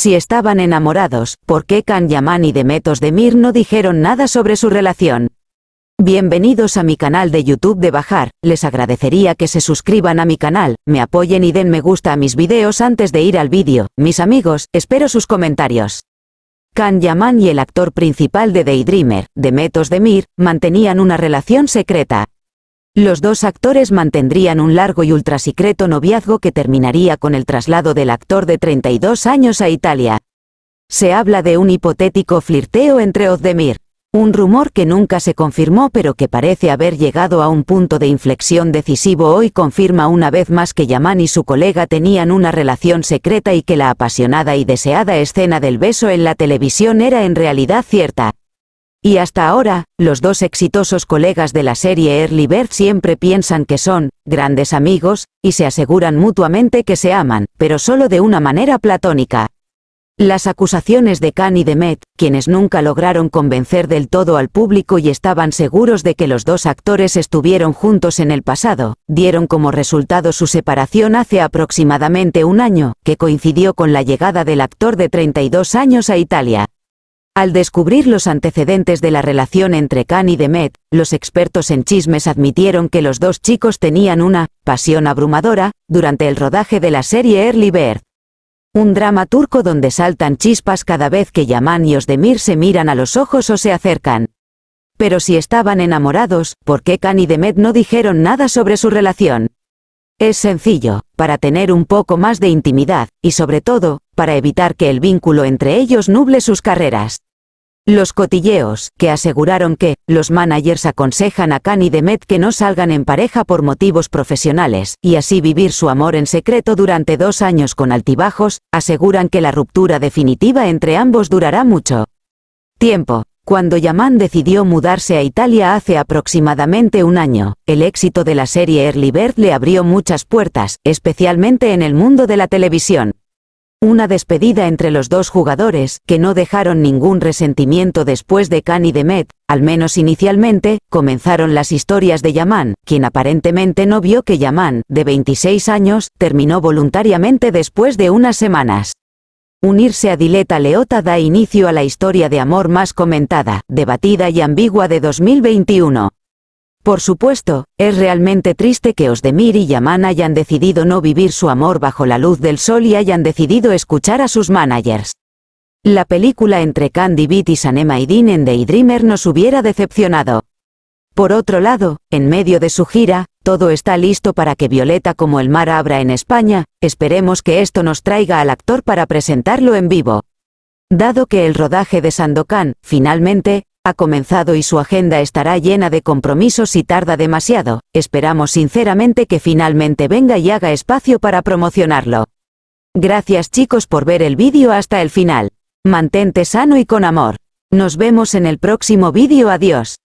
Si estaban enamorados, ¿por qué Kan Yaman y Demetos Mir no dijeron nada sobre su relación? Bienvenidos a mi canal de YouTube de Bajar, les agradecería que se suscriban a mi canal, me apoyen y den me gusta a mis videos antes de ir al vídeo, mis amigos, espero sus comentarios. Kan Yaman y el actor principal de Daydreamer, Demetos Mir, mantenían una relación secreta, los dos actores mantendrían un largo y ultrasecreto noviazgo que terminaría con el traslado del actor de 32 años a Italia. Se habla de un hipotético flirteo entre Ozdemir, un rumor que nunca se confirmó pero que parece haber llegado a un punto de inflexión decisivo hoy confirma una vez más que Yaman y su colega tenían una relación secreta y que la apasionada y deseada escena del beso en la televisión era en realidad cierta. Y hasta ahora, los dos exitosos colegas de la serie Early Bird siempre piensan que son grandes amigos, y se aseguran mutuamente que se aman, pero solo de una manera platónica. Las acusaciones de Khan y de Met, quienes nunca lograron convencer del todo al público y estaban seguros de que los dos actores estuvieron juntos en el pasado, dieron como resultado su separación hace aproximadamente un año, que coincidió con la llegada del actor de 32 años a Italia. Al descubrir los antecedentes de la relación entre Khan y Demet, los expertos en chismes admitieron que los dos chicos tenían una pasión abrumadora durante el rodaje de la serie Early Bird. Un drama turco donde saltan chispas cada vez que Yaman y Osdemir se miran a los ojos o se acercan. Pero si estaban enamorados, ¿por qué Khan y Demet no dijeron nada sobre su relación? Es sencillo, para tener un poco más de intimidad, y sobre todo, para evitar que el vínculo entre ellos nuble sus carreras. Los cotilleos, que aseguraron que, los managers aconsejan a Khan y Demet que no salgan en pareja por motivos profesionales, y así vivir su amor en secreto durante dos años con altibajos, aseguran que la ruptura definitiva entre ambos durará mucho tiempo. Cuando Yaman decidió mudarse a Italia hace aproximadamente un año, el éxito de la serie Early Bird le abrió muchas puertas, especialmente en el mundo de la televisión. Una despedida entre los dos jugadores, que no dejaron ningún resentimiento después de Khan y Demet, al menos inicialmente, comenzaron las historias de Yaman, quien aparentemente no vio que Yaman, de 26 años, terminó voluntariamente después de unas semanas. Unirse a Dileta Leota da inicio a la historia de amor más comentada, debatida y ambigua de 2021. Por supuesto, es realmente triste que Osdemir y Yaman hayan decidido no vivir su amor bajo la luz del sol y hayan decidido escuchar a sus managers. La película entre Candy Beat y Sanema Dean en Dreamer nos hubiera decepcionado. Por otro lado, en medio de su gira, todo está listo para que Violeta como el mar abra en España, esperemos que esto nos traiga al actor para presentarlo en vivo. Dado que el rodaje de Sandokan, finalmente, ha comenzado y su agenda estará llena de compromisos y tarda demasiado, esperamos sinceramente que finalmente venga y haga espacio para promocionarlo. Gracias chicos por ver el vídeo hasta el final. Mantente sano y con amor. Nos vemos en el próximo vídeo adiós.